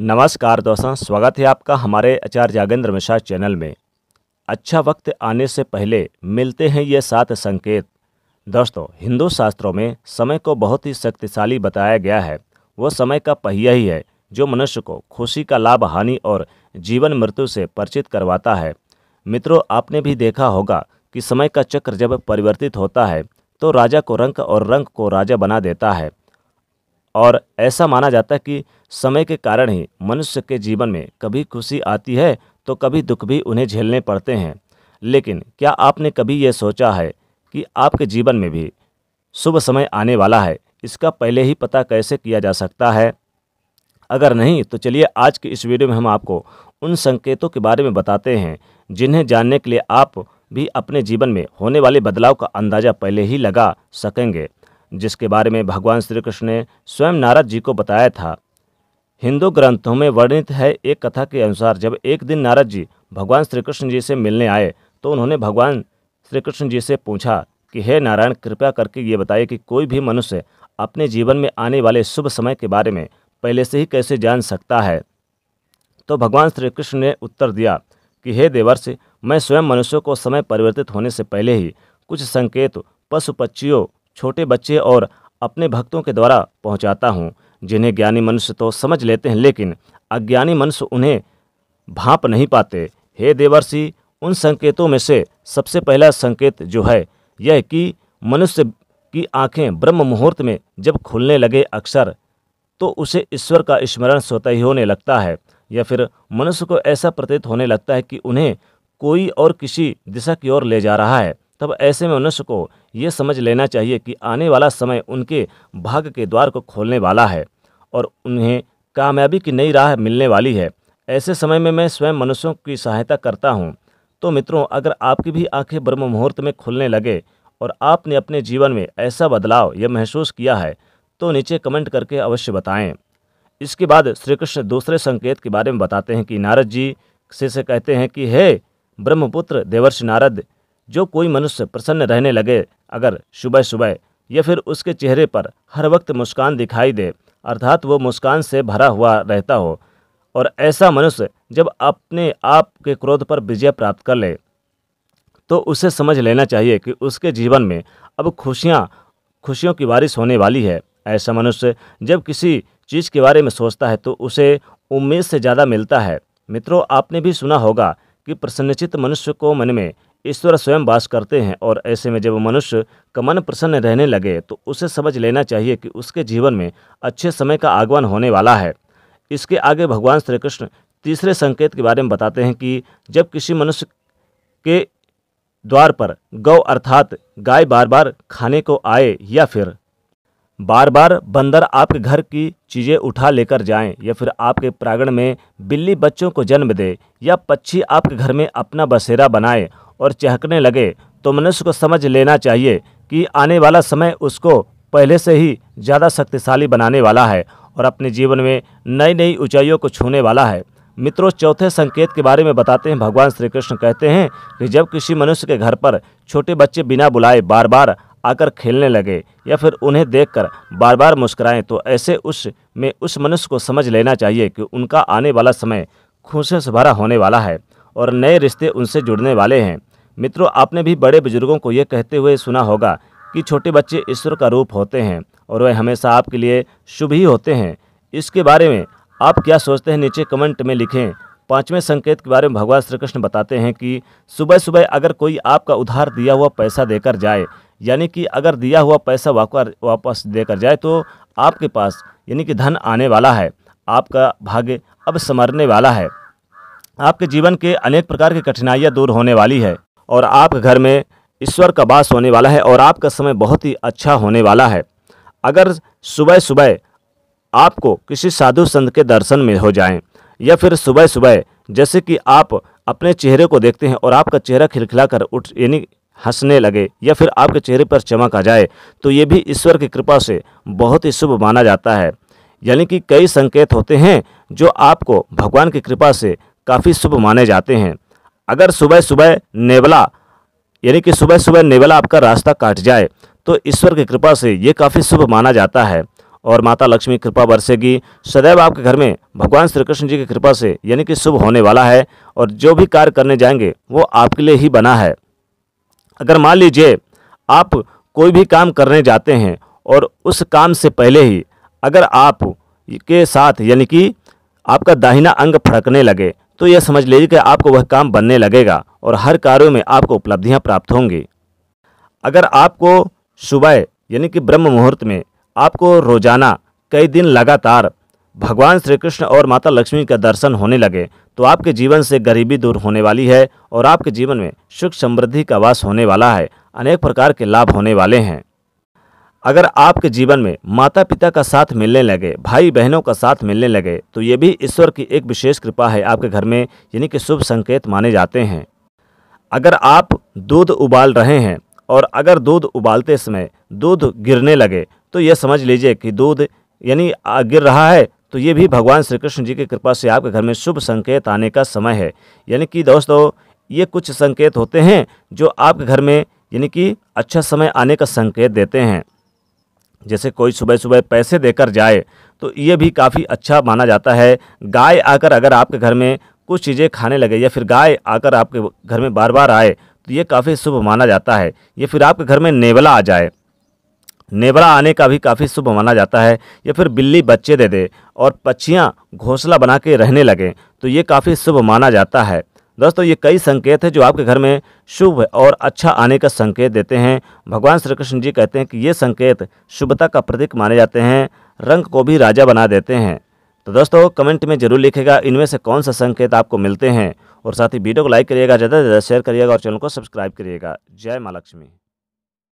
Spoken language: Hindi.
नमस्कार दोस्तों स्वागत है आपका हमारे आचार्य जागेंद्र मिश्रा चैनल में अच्छा वक्त आने से पहले मिलते हैं ये सात संकेत दोस्तों हिंदू शास्त्रों में समय को बहुत ही शक्तिशाली बताया गया है वो समय का पहिया ही है जो मनुष्य को खुशी का लाभ हानि और जीवन मृत्यु से परिचित करवाता है मित्रों आपने भी देखा होगा कि समय का चक्र जब परिवर्तित होता है तो राजा को रंग और रंग को राजा बना देता है और ऐसा माना जाता है कि समय के कारण ही मनुष्य के जीवन में कभी खुशी आती है तो कभी दुख भी उन्हें झेलने पड़ते हैं लेकिन क्या आपने कभी ये सोचा है कि आपके जीवन में भी शुभ समय आने वाला है इसका पहले ही पता कैसे किया जा सकता है अगर नहीं तो चलिए आज की इस वीडियो में हम आपको उन संकेतों के बारे में बताते हैं जिन्हें जानने के लिए आप भी अपने जीवन में होने वाले बदलाव का अंदाज़ा पहले ही लगा सकेंगे जिसके बारे में भगवान श्री कृष्ण ने स्वयं नारद जी को बताया था हिंदू ग्रंथों में वर्णित है एक कथा के अनुसार जब एक दिन नारद जी भगवान श्री कृष्ण जी से मिलने आए तो उन्होंने भगवान श्री कृष्ण जी से पूछा कि हे नारायण कृपया करके ये बताइए कि कोई भी मनुष्य अपने जीवन में आने वाले शुभ समय के बारे में पहले से ही कैसे जान सकता है तो भगवान श्री कृष्ण ने उत्तर दिया कि हे देवर्ष मैं स्वयं मनुष्यों को समय परिवर्तित होने से पहले ही कुछ संकेत पशु पक्षियों छोटे बच्चे और अपने भक्तों के द्वारा पहुंचाता हूं जिन्हें ज्ञानी मनुष्य तो समझ लेते हैं लेकिन अज्ञानी मनुष्य उन्हें भाप नहीं पाते हे देवर्षि उन संकेतों में से सबसे पहला संकेत जो है यह कि मनुष्य की आंखें ब्रह्म मुहूर्त में जब खुलने लगे अक्सर तो उसे ईश्वर का स्मरण स्वतः ही होने लगता है या फिर मनुष्य को ऐसा प्रतीत होने लगता है कि उन्हें कोई और किसी दिशा की ओर ले जा रहा है तब ऐसे में मनुष्य को ये समझ लेना चाहिए कि आने वाला समय उनके भाग्य के द्वार को खोलने वाला है और उन्हें कामयाबी की नई राह मिलने वाली है ऐसे समय में मैं स्वयं मनुष्यों की सहायता करता हूँ तो मित्रों अगर आपकी भी आंखें ब्रह्म मुहूर्त में खुलने लगे और आपने अपने जीवन में ऐसा बदलाव या महसूस किया है तो नीचे कमेंट करके अवश्य बताएं इसके बाद श्री कृष्ण दूसरे संकेत के बारे में बताते हैं कि नारद जी से से कहते हैं कि हे ब्रह्मपुत्र देवर्ष नारद जो कोई मनुष्य प्रसन्न रहने लगे अगर सुबह सुबह या फिर उसके चेहरे पर हर वक्त मुस्कान दिखाई दे अर्थात वो मुस्कान से भरा हुआ रहता हो और ऐसा मनुष्य जब अपने आप के क्रोध पर विजय प्राप्त कर ले तो उसे समझ लेना चाहिए कि उसके जीवन में अब खुशियाँ खुशियों की बारिश होने वाली है ऐसा मनुष्य जब किसी चीज़ के बारे में सोचता है तो उसे उम्मीद से ज़्यादा मिलता है मित्रों आपने भी सुना होगा कि प्रसन्नचित मनुष्य को मन में ईश्वर स्वयं वास करते हैं और ऐसे में जब मनुष्य कमन प्रसन्न रहने लगे तो उसे समझ लेना चाहिए कि उसके जीवन में अच्छे समय का आगमन होने वाला है इसके आगे भगवान श्री कृष्ण तीसरे संकेत के बारे में बताते हैं कि जब किसी मनुष्य के द्वार पर गौ अर्थात गाय बार बार खाने को आए या फिर बार बार बंदर आपके घर की चीज़ें उठा लेकर जाएं या फिर आपके प्रांगण में बिल्ली बच्चों को जन्म दे या पक्षी आपके घर में अपना बसेरा बनाए और चहकने लगे तो मनुष्य को समझ लेना चाहिए कि आने वाला समय उसको पहले से ही ज़्यादा शक्तिशाली बनाने वाला है और अपने जीवन में नई नई ऊंचाइयों को छूने वाला है मित्रों चौथे संकेत के बारे में बताते हैं भगवान श्री कृष्ण कहते हैं कि जब किसी मनुष्य के घर पर छोटे बच्चे बिना बुलाए बार बार आकर खेलने लगे या फिर उन्हें देखकर बार बार मुस्कराएं तो ऐसे उस में उस मनुष्य को समझ लेना चाहिए कि उनका आने वाला समय खुशे से भरा होने वाला है और नए रिश्ते उनसे जुड़ने वाले हैं मित्रों आपने भी बड़े बुजुर्गों को ये कहते हुए सुना होगा कि छोटे बच्चे ईश्वर का रूप होते हैं और वह हमेशा आपके लिए शुभ ही होते हैं इसके बारे में आप क्या सोचते हैं नीचे कमेंट में लिखें पांचवें संकेत के बारे में भगवान श्री कृष्ण बताते हैं कि सुबह सुबह अगर कोई आपका उधार दिया हुआ पैसा देकर जाए यानी कि अगर दिया हुआ पैसा वापस देकर जाए तो आपके पास यानी कि धन आने वाला है आपका भाग्य अब समरने वाला है आपके जीवन के अनेक प्रकार की कठिनाइयाँ दूर होने वाली है और आपके घर में ईश्वर का वास होने वाला है और आपका समय बहुत ही अच्छा होने वाला है अगर सुबह सुबह आपको किसी साधु संत के दर्शन में हो जाएं या फिर सुबह सुबह जैसे कि आप अपने चेहरे को देखते हैं और आपका चेहरा खिलखिला कर उठ यानी हंसने लगे या फिर आपके चेहरे पर चमक आ जाए तो ये भी ईश्वर की कृपा से बहुत ही शुभ माना जाता है यानी कि कई संकेत होते हैं जो आपको भगवान की कृपा से काफ़ी शुभ माने जाते हैं अगर सुबह सुबह नेवला यानी कि सुबह सुबह नेवला आपका रास्ता काट जाए तो ईश्वर की कृपा से ये काफ़ी शुभ माना जाता है और माता लक्ष्मी कृपा बरसेगी सदैव आपके घर में भगवान श्री कृष्ण जी की कृपा से यानी कि शुभ होने वाला है और जो भी कार्य करने जाएंगे वो आपके लिए ही बना है अगर मान लीजिए आप कोई भी काम करने जाते हैं और उस काम से पहले ही अगर आप के साथ यानी कि आपका दाहिना अंग फड़कने लगे तो यह समझ लीजिए कि आपको वह काम बनने लगेगा और हर कार्यों में आपको उपलब्धियाँ प्राप्त होंगी अगर आपको सुबह यानी कि ब्रह्म मुहूर्त में आपको रोजाना कई दिन लगातार भगवान श्री कृष्ण और माता लक्ष्मी का दर्शन होने लगे तो आपके जीवन से गरीबी दूर होने वाली है और आपके जीवन में सुख समृद्धि का वास होने वाला है अनेक प्रकार के लाभ होने वाले हैं अगर आपके जीवन में माता पिता का साथ मिलने लगे भाई बहनों का साथ मिलने लगे तो ये भी ईश्वर की एक विशेष कृपा है आपके घर में यानी कि शुभ संकेत माने जाते हैं अगर आप दूध उबाल रहे हैं और अगर दूध उबालते समय दूध गिरने लगे तो ये समझ लीजिए कि दूध यानी गिर रहा है तो ये भी भगवान श्री कृष्ण जी की कृपा से आपके घर में शुभ संकेत आने का समय है यानी कि दोस्तों ये कुछ संकेत होते हैं जो आपके घर में यानी कि अच्छा समय आने का संकेत देते हैं जैसे कोई सुबह सुबह पैसे देकर जाए तो ये भी काफ़ी अच्छा माना जाता है गाय आकर अगर आपके घर में कुछ चीज़ें खाने लगे या फिर गाय आकर आपके घर में बार बार आए तो ये काफ़ी शुभ माना जाता है या फिर आपके घर में नेवला आ जाए नेवला आने का भी काफ़ी शुभ माना जाता है या फिर बिल्ली बच्चे दे दे और पक्षियाँ घोंसला बना के रहने लगें तो ये काफ़ी शुभ माना जाता है दोस्तों ये कई संकेत हैं जो आपके घर में शुभ और अच्छा आने का संकेत देते हैं भगवान श्री कृष्ण जी कहते हैं कि ये संकेत शुभता का प्रतीक माने जाते हैं रंग को भी राजा बना देते हैं तो दोस्तों कमेंट में जरूर लिखेगा इनमें से कौन सा संकेत आपको मिलते हैं और साथ ही वीडियो को लाइक करिएगा ज़्यादा से ज़्यादा शेयर करिएगा और चैनल को सब्सक्राइब करिएगा जय माँ लक्ष्मी